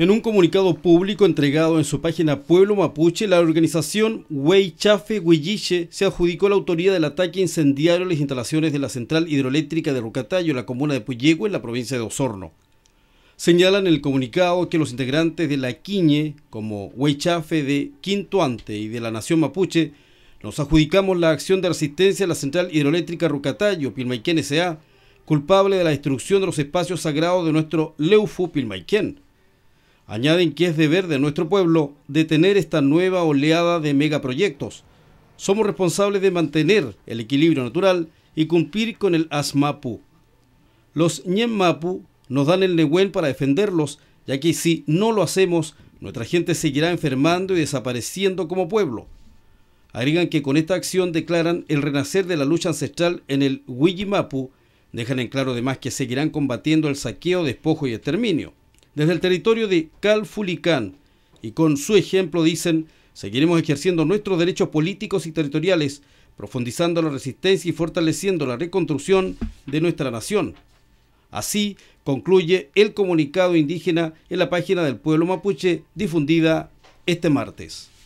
En un comunicado público entregado en su página Pueblo Mapuche, la organización Wey Chafe se adjudicó la autoría del ataque incendiario a las instalaciones de la central hidroeléctrica de Rucatayo, en la comuna de Puyehue, en la provincia de Osorno. Señalan en el comunicado que los integrantes de la Quiñe, como Chafe de Quintoante y de la Nación Mapuche, nos adjudicamos la acción de resistencia a la central hidroeléctrica Rucatayo, Pilmaiquén S.A., culpable de la destrucción de los espacios sagrados de nuestro Leufu Pilmaiquén. Añaden que es deber de nuestro pueblo detener esta nueva oleada de megaproyectos. Somos responsables de mantener el equilibrio natural y cumplir con el ASMAPU. Los Ñemapu nos dan el Nehuen para defenderlos, ya que si no lo hacemos, nuestra gente seguirá enfermando y desapareciendo como pueblo. Agregan que con esta acción declaran el renacer de la lucha ancestral en el Huillimapu. Dejan en claro además que seguirán combatiendo el saqueo, despojo y exterminio desde el territorio de Calfulicán y con su ejemplo dicen, seguiremos ejerciendo nuestros derechos políticos y territoriales, profundizando la resistencia y fortaleciendo la reconstrucción de nuestra nación. Así concluye el comunicado indígena en la página del pueblo mapuche difundida este martes.